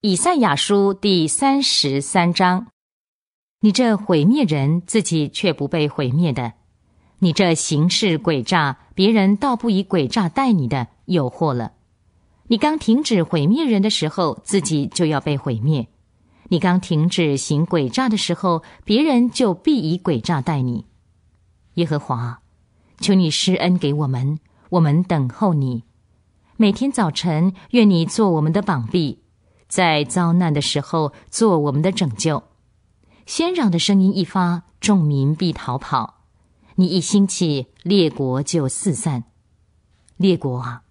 以赛亚书第三十三章：你这毁灭人，自己却不被毁灭的；你这行事诡诈，别人倒不以诡诈待你的，有祸了！你刚停止毁灭人的时候，自己就要被毁灭；你刚停止行诡诈的时候，别人就必以诡诈待你。耶和华，求你施恩给我们，我们等候你。每天早晨，愿你做我们的膀臂。在遭难的时候，做我们的拯救。喧嚷的声音一发，众民必逃跑。你一兴起，列国就四散。列国啊，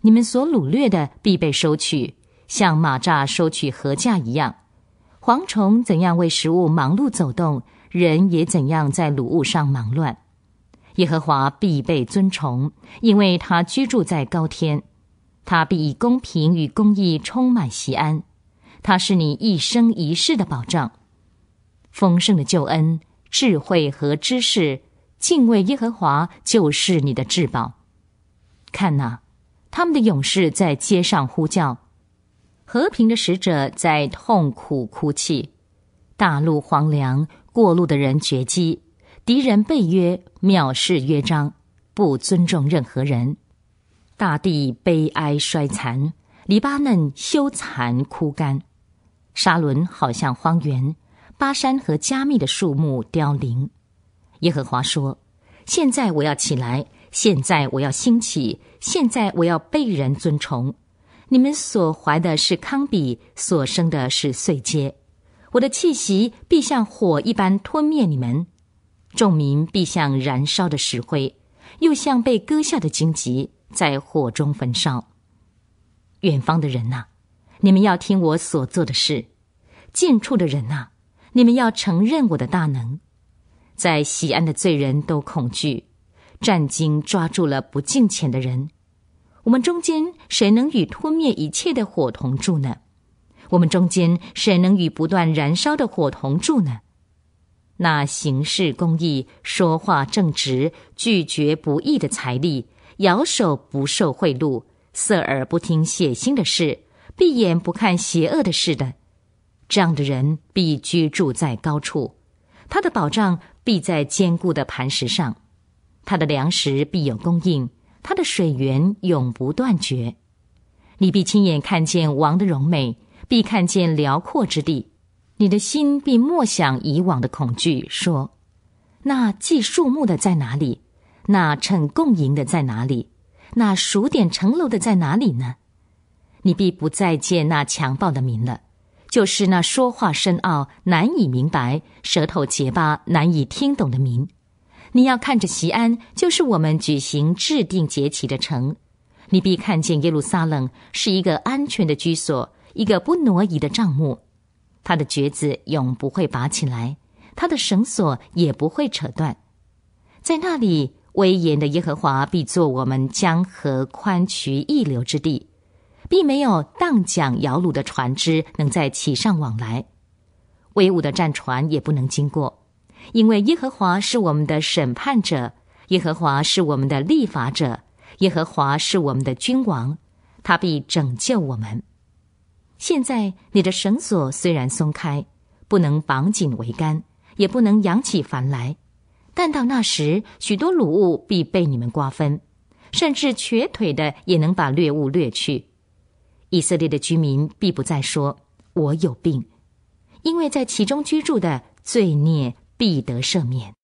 你们所掳掠的必被收取，像马扎收取禾价一样。蝗虫怎样为食物忙碌走动，人也怎样在掳物上忙乱。耶和华必被尊崇，因为他居住在高天。他必以公平与公义充满西安，他是你一生一世的保障，丰盛的救恩、智慧和知识，敬畏耶和华就是你的至宝。看呐，他们的勇士在街上呼叫，和平的使者在痛苦哭泣，大路荒凉，过路的人绝迹，敌人背约，藐视约章，不尊重任何人。大地悲哀衰残，黎巴嫩羞惭枯干，沙伦好像荒原，巴山和加密的树木凋零。耶和华说：“现在我要起来，现在我要兴起，现在我要被人尊崇。你们所怀的是康比，所生的是碎阶。我的气息必像火一般吞灭你们，众民必像燃烧的石灰，又像被割下的荆棘。”在火中焚烧。远方的人呐，你们要听我所做的事；近处的人呐，你们要承认我的大能。在西安的罪人都恐惧，战经抓住了不敬虔的人。我们中间谁能与吞灭一切的火同住呢？我们中间谁能与不断燃烧的火同住呢？那行事公义、说话正直、拒绝不义的财力。摇手不受贿赂，色耳不听血腥的事，闭眼不看邪恶的事的，这样的人必居住在高处，他的保障必在坚固的磐石上，他的粮食必有供应，他的水源永不断绝。你必亲眼看见王的荣美，必看见辽阔之地，你的心必默想以往的恐惧，说：那记树木的在哪里？那称共赢的在哪里？那数点城楼的在哪里呢？你必不再见那强暴的民了，就是那说话深奥难以明白、舌头结巴难以听懂的民。你要看着西安，就是我们举行制定节期的城。你必看见耶路撒冷是一个安全的居所，一个不挪移的帐幕，他的橛子永不会拔起来，他的绳索也不会扯断，在那里。威严的耶和华必作我们江河宽渠一流之地，并没有荡桨摇橹的船只能在其上往来，威武的战船也不能经过，因为耶和华是我们的审判者，耶和华是我们的立法者，耶和华是我们的君王，他必拯救我们。现在你的绳索虽然松开，不能绑紧桅杆，也不能扬起帆来。但到那时，许多掳物必被你们瓜分，甚至瘸腿的也能把掠物掠去。以色列的居民必不再说“我有病”，因为在其中居住的罪孽必得赦免。